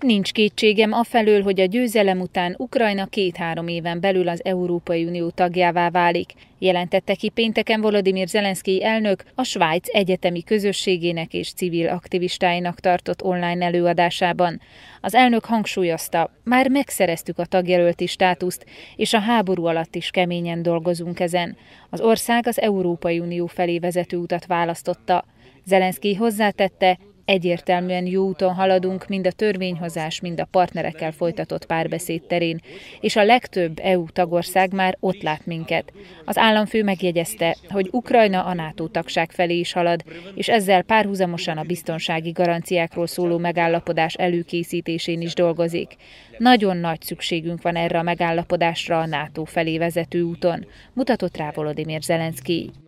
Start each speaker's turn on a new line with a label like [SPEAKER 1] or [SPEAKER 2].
[SPEAKER 1] Nincs kétségem afelől, hogy a győzelem után Ukrajna két-három éven belül az Európai Unió tagjává válik, jelentette ki pénteken Volodymyr Zelenszkij elnök a Svájc egyetemi közösségének és civil aktivistáinak tartott online előadásában. Az elnök hangsúlyozta, már megszereztük a tagjelölti státuszt, és a háború alatt is keményen dolgozunk ezen. Az ország az Európai Unió felé vezető utat választotta. Zelenszkij hozzátette, Egyértelműen jó úton haladunk mind a törvényhozás, mind a partnerekkel folytatott párbeszéd terén, és a legtöbb EU tagország már ott lát minket. Az államfő megjegyezte, hogy Ukrajna a NATO tagság felé is halad, és ezzel párhuzamosan a biztonsági garanciákról szóló megállapodás előkészítésén is dolgozik. Nagyon nagy szükségünk van erre a megállapodásra a NATO felé vezető úton, mutatott rá Volodymyr Zelenszkij.